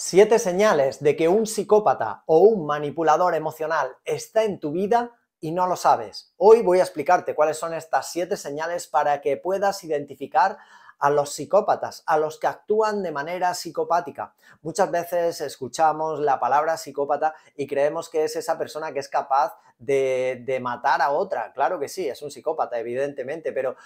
Siete señales de que un psicópata o un manipulador emocional está en tu vida y no lo sabes. Hoy voy a explicarte cuáles son estas siete señales para que puedas identificar a los psicópatas, a los que actúan de manera psicopática. Muchas veces escuchamos la palabra psicópata y creemos que es esa persona que es capaz de, matar a otra. Claro que sí, es un psicópata, evidentemente, pero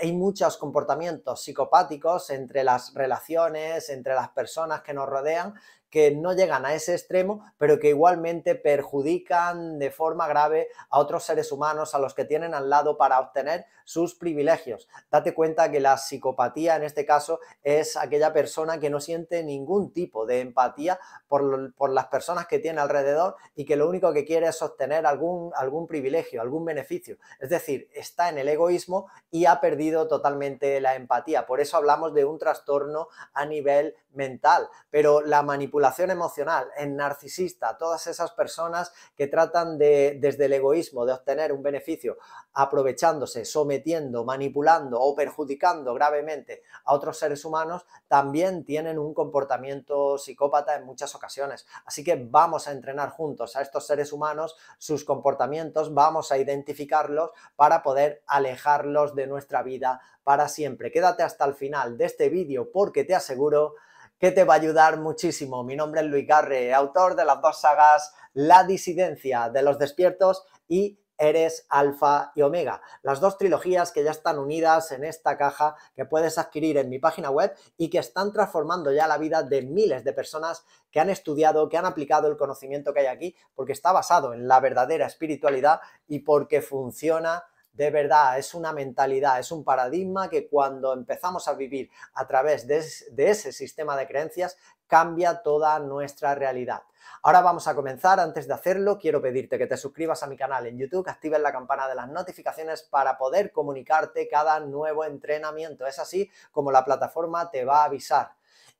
hay muchos comportamientos psicopáticos entre las relaciones, entre las personas que nos rodean, que no llegan a ese extremo, pero que igualmente perjudican de forma grave a otros seres humanos, a los que tienen al lado para obtener sus privilegios. Date cuenta que la psicopatía en este caso es aquella persona que no siente ningún tipo de empatía por, por las personas que tiene alrededor y que lo único que quiere es obtener algún algún, privilegio, algún beneficio. Es decir, está en el egoísmo y ha perdido totalmente la empatía. Por eso hablamos de un trastorno a nivel mental, pero la manipulación emocional, el narcisista, todas esas personas que tratan de, desde el egoísmo de obtener un beneficio, aprovechándose, sometiendo, manipulando o perjudicando gravemente a otros seres humanos, también tienen un comportamiento psicópata en muchas ocasiones. Así que vamos a entrenar juntos a estos seres humanos sus comportamientos, vamos a identificarlos para poder alejarlos de nuestra vida para siempre. Quédate hasta el final de este vídeo porque te aseguro que te va a ayudar muchísimo. Mi nombre es Luis Garre, autor de las dos sagas La disidencia de los despiertos y Eres Alfa y Omega. Las dos trilogías que ya están unidas en esta caja que puedes adquirir en mi página web y que están transformando ya la vida de miles de personas que han estudiado, que han aplicado el conocimiento que hay aquí, porque está basado en la verdadera espiritualidad y porque funciona de verdad, es una mentalidad, es un paradigma que cuando empezamos a vivir a través de, ese sistema de creencias, cambia toda nuestra realidad. Ahora vamos a comenzar. Antes de hacerlo, quiero pedirte que te suscribas a mi canal en YouTube, actives la campana de las notificaciones para poder comunicarte cada nuevo entrenamiento. Es así como la plataforma te va a avisar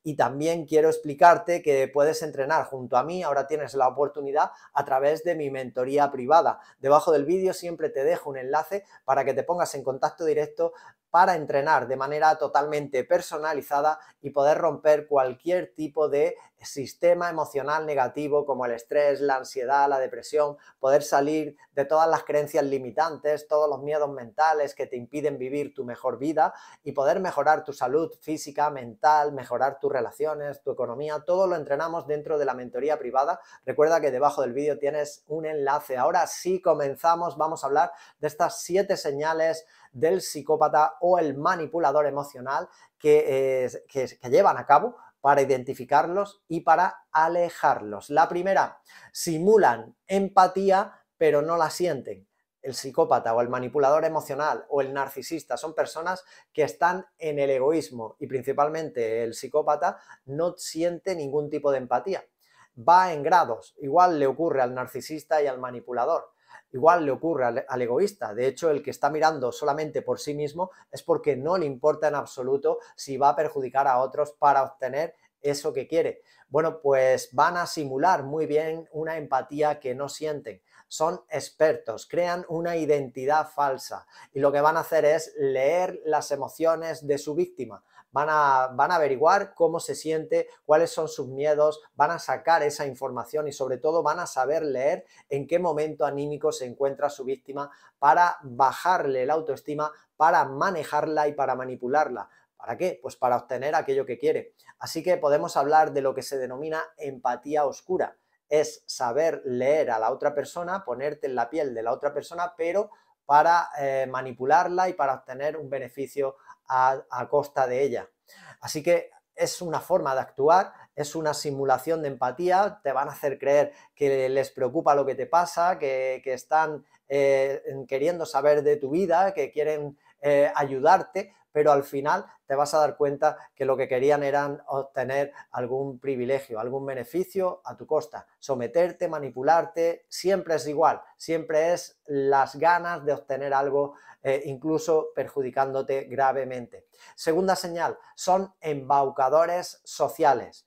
y también quiero explicarte que puedes entrenar junto a mí, ahora tienes la oportunidad a través de mi mentoría privada. Debajo del vídeo siempre te dejo un enlace para que te pongas en contacto directo para entrenar de manera totalmente personalizada y poder romper cualquier tipo de sistema emocional negativo como el estrés, la ansiedad, la depresión, poder salir de todas las creencias limitantes, todos los miedos mentales que te impiden vivir tu mejor vida y poder mejorar tu salud física, mental, mejorar tus relaciones, tu economía, todo lo entrenamos dentro de la mentoría privada. Recuerda que debajo del vídeo tienes un enlace. Ahora sí comenzamos, vamos a hablar de estas siete señales del psicópata o el manipulador emocional eh, que, que, llevan a cabo para identificarlos y para alejarlos. La primera, simulan empatía pero no la sienten el psicópata o el manipulador emocional o el narcisista son personas que están en el egoísmo y principalmente el psicópata no siente ningún tipo de empatía. Va en grados, igual le ocurre al narcisista y al manipulador. Igual le ocurre al, egoísta. De hecho, el que está mirando solamente por sí mismo es porque no le importa en absoluto si va a perjudicar a otros para obtener eso que quiere. Bueno, pues van a simular muy bien una empatía que no sienten. Son expertos, crean una identidad falsa y lo que van a hacer es leer las emociones de su víctima van a, averiguar cómo se siente, cuáles son sus miedos, van a sacar esa información y sobre todo van a saber leer en qué momento anímico se encuentra su víctima para bajarle la autoestima, para manejarla y para manipularla. ¿Para qué? Pues para obtener aquello que quiere. Así que podemos hablar de lo que se denomina empatía oscura. Es saber leer a la otra persona, ponerte en la piel de la otra persona, pero para eh, manipularla y para obtener un beneficio a, costa de ella. Así que es una forma de actuar, es una simulación de empatía, te van a hacer creer que les preocupa lo que te pasa, que, están eh, queriendo saber de tu vida, que quieren eh, ayudarte, pero al final te vas a dar cuenta que lo que querían eran obtener algún privilegio, algún beneficio a tu costa, someterte, manipularte, siempre es igual, siempre es las ganas de obtener algo, eh, incluso perjudicándote gravemente. Segunda señal, son embaucadores sociales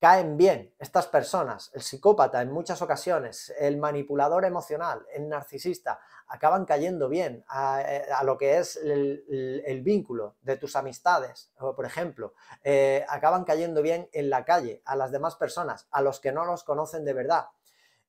caen bien estas personas, el psicópata en muchas ocasiones, el manipulador emocional, el narcisista, acaban cayendo bien a, eh, lo que es el, vínculo de tus amistades, por ejemplo, eh, acaban cayendo bien en la calle a las demás personas, a los que no los conocen de verdad.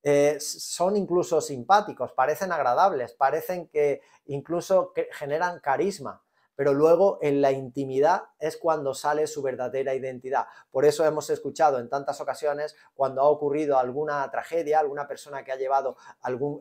Eh, son incluso simpáticos, parecen agradables, parecen que incluso generan carisma pero luego en la intimidad es cuando sale su verdadera identidad. Por eso hemos escuchado en tantas ocasiones cuando ha ocurrido alguna tragedia, alguna persona que ha llevado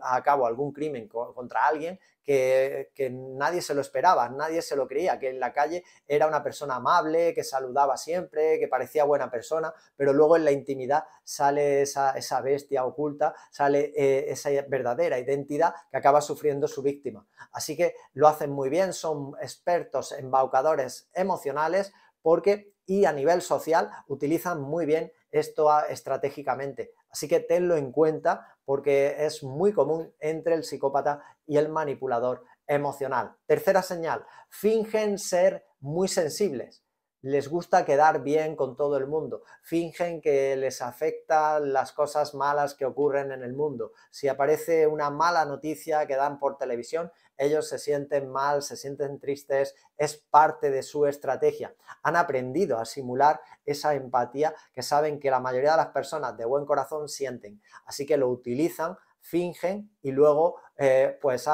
a cabo algún crimen contra alguien, que, nadie se lo esperaba, nadie se lo creía, que en la calle era una persona amable, que saludaba siempre, que parecía buena persona, pero luego en la intimidad sale esa, bestia oculta, sale eh, esa verdadera identidad que acaba sufriendo su víctima. Así que lo hacen muy bien, son expertos embaucadores emocionales porque y a nivel social utilizan muy bien esto ah, estratégicamente. Así que tenlo en cuenta porque es muy común entre el psicópata y el manipulador emocional. Tercera señal, fingen ser muy sensibles. Les gusta quedar bien con todo el mundo. Fingen que les afectan las cosas malas que ocurren en el mundo. Si aparece una mala noticia que dan por televisión, ellos se sienten mal, se sienten tristes, es parte de su estrategia. Han aprendido a simular esa empatía que saben que la mayoría de las personas de buen corazón sienten, así que lo utilizan fingen y luego eh, pues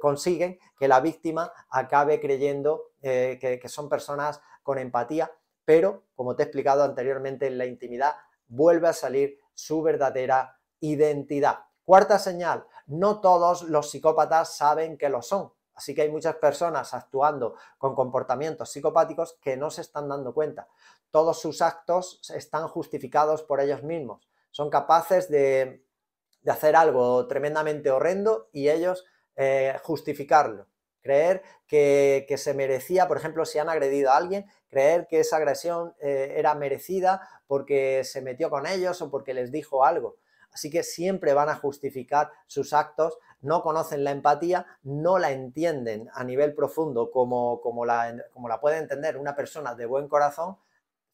consiguen que la víctima acabe creyendo eh, que, que son personas con empatía, pero como te he explicado anteriormente en la intimidad, vuelve a salir su verdadera identidad. Cuarta señal, no todos los psicópatas saben que lo son. Así que hay muchas personas actuando con comportamientos psicopáticos que no se están dando cuenta. Todos sus actos están justificados por ellos mismos. Son capaces de, hacer algo tremendamente horrendo y ellos eh, justificarlo. Creer que, se merecía, por ejemplo, si han agredido a alguien, creer que esa agresión eh, era merecida porque se metió con ellos o porque les dijo algo. Así que siempre van a justificar sus actos, no conocen la empatía, no la entienden a nivel profundo como, la, puede entender una persona de buen corazón,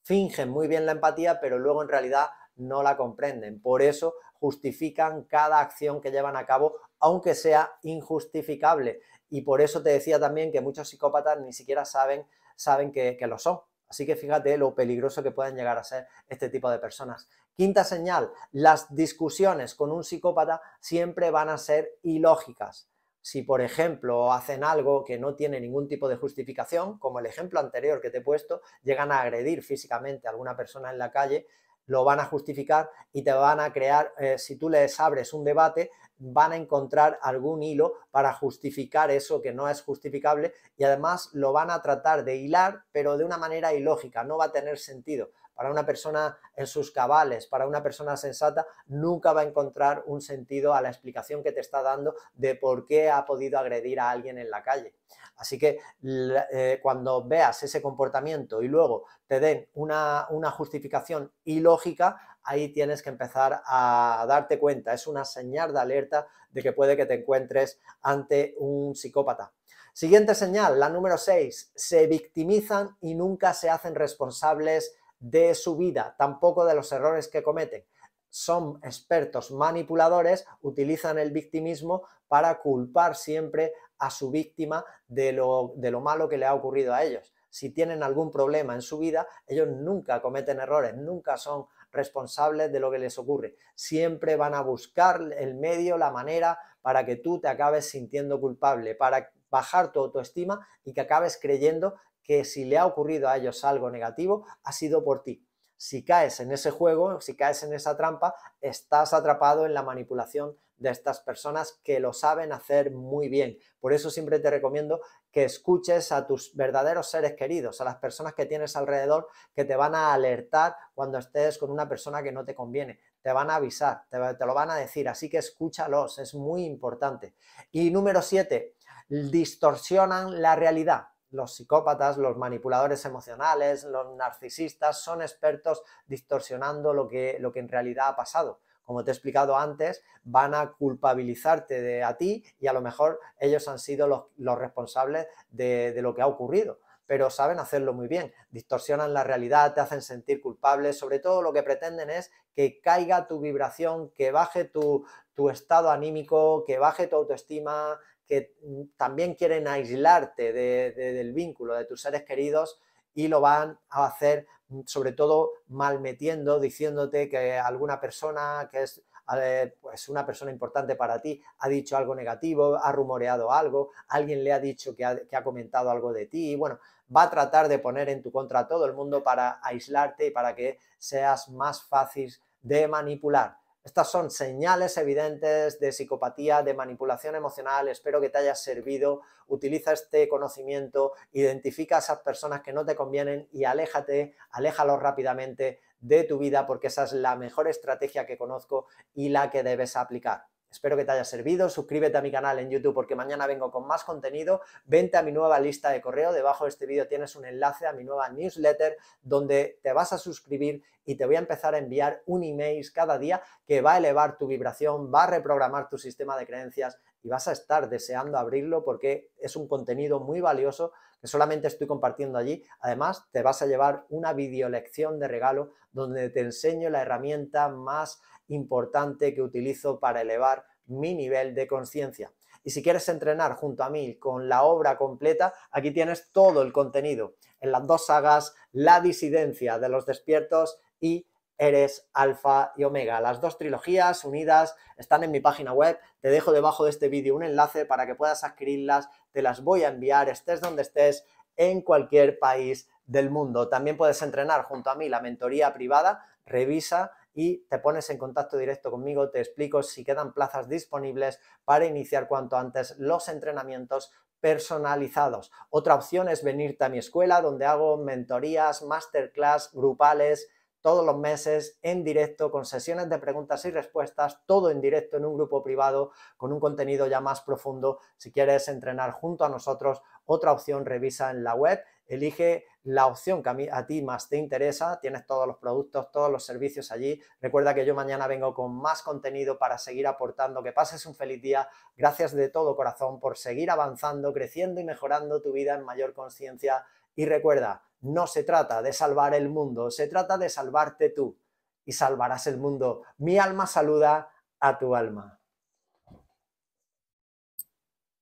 fingen muy bien la empatía, pero luego en realidad no la comprenden. Por eso justifican cada acción que llevan a cabo, aunque sea injustificable. Y por eso te decía también que muchos psicópatas ni siquiera saben, saben que lo son. Así que fíjate lo peligroso que pueden llegar a ser este tipo de personas. Quinta señal, las discusiones con un psicópata siempre van a ser ilógicas. Si, por ejemplo, hacen algo que no tiene ningún tipo de justificación, como el ejemplo anterior que te he puesto, llegan a agredir físicamente a alguna persona en la calle, lo van a justificar y te van a crear, eh, si tú les abres un debate, van a encontrar algún hilo para justificar eso que no es justificable y además lo van a tratar de hilar, pero de una manera ilógica, no va a tener sentido para una persona en sus cabales, para una persona sensata, nunca va a encontrar un sentido a la explicación que te está dando de por qué ha podido agredir a alguien en la calle. Así que eh, cuando veas ese comportamiento y luego te den una, una justificación ilógica, ahí tienes que empezar a darte cuenta. Es una señal de alerta de que puede que te encuentres ante un psicópata. Siguiente señal, la número 6. Se victimizan y nunca se hacen responsables de su vida, tampoco de los errores que cometen. Son expertos manipuladores, utilizan el victimismo para culpar siempre a su víctima de lo, malo que le ha ocurrido a ellos. Si tienen algún problema en su vida, ellos nunca cometen errores, nunca son responsables de lo que les ocurre. Siempre van a buscar el medio, la manera para que tú te acabes sintiendo culpable, para bajar tu autoestima y que acabes creyendo que si le ha ocurrido a ellos algo negativo, ha sido por ti. Si caes en ese juego, si caes en esa trampa, estás atrapado en la manipulación de estas personas que lo saben hacer muy bien. Por eso siempre te recomiendo que escuches a tus verdaderos seres queridos, a las personas que tienes alrededor, que te van a alertar cuando estés con una persona que no te conviene. Te van a avisar, te, lo van a decir. Así que escúchalos, es muy importante. Y número siete, distorsionan la realidad los psicópatas, los manipuladores emocionales, los narcisistas son expertos distorsionando lo que, lo que en realidad ha pasado. Como te he explicado antes, van a culpabilizarte de a ti y a lo mejor ellos han sido los, responsables de, de lo que ha ocurrido pero saben hacerlo muy bien. Distorsionan la realidad, te hacen sentir culpable, sobre todo lo que pretenden es que caiga tu vibración, que baje tu, tu estado anímico, que baje tu autoestima, que mm, también quieren aislarte del vínculo de tus seres queridos y lo van a hacer mm, sobre todo malmetiendo, diciéndote que alguna persona que es pues una persona importante para ti ha dicho algo negativo, ha rumoreado algo, alguien le ha dicho que ha, que ha comentado algo de ti y bueno, va a tratar de poner en tu contra a todo el mundo para aislarte y para que seas más fácil de manipular. Estas son señales evidentes de psicopatía, de manipulación emocional. Espero que te haya servido. Utiliza este conocimiento, identifica a esas personas que no te convienen y aléjate, aléjalos rápidamente de tu vida porque esa es la mejor estrategia que conozco y la que debes aplicar. Espero que te haya servido. Suscríbete a mi canal en YouTube porque mañana vengo con más contenido. Vente a mi nueva lista de correo. Debajo de este vídeo tienes un enlace a mi nueva newsletter donde te vas a suscribir y te voy a empezar a enviar un email cada día que va a elevar tu vibración, va a reprogramar tu sistema de creencias y vas a estar deseando abrirlo porque es un contenido muy valioso que solamente estoy compartiendo allí. Además, te vas a llevar una videolección de regalo donde te enseño la herramienta más importante que utilizo para elevar mi nivel de conciencia. Y si quieres entrenar junto a mí con la obra completa, aquí tienes todo el contenido en las dos sagas, La disidencia de los despiertos y Eres Alfa y Omega. Las dos trilogías unidas están en mi página web. Te dejo debajo de este vídeo un enlace para que puedas adquirirlas. Te las voy a enviar, estés donde estés, en cualquier país del mundo. También puedes entrenar junto a mí la mentoría privada. Revisa y te pones en contacto directo conmigo, te explico si quedan plazas disponibles para iniciar cuanto antes los entrenamientos personalizados. Otra opción es venirte a mi escuela donde hago mentorías, masterclass, grupales, todos los meses en directo con sesiones de preguntas y respuestas, todo en directo en un grupo privado con un contenido ya más profundo. Si quieres entrenar junto a nosotros, otra opción revisa en la web Elige la opción que a, ti más te interesa, tienes todos los productos, todos los servicios allí. Recuerda que yo mañana vengo con más contenido para seguir aportando. Que pases un feliz día. Gracias de todo corazón por seguir avanzando, creciendo y mejorando tu vida en mayor conciencia. Y recuerda, no se trata de salvar el mundo, se trata de salvarte tú y salvarás el mundo. Mi alma saluda a tu alma.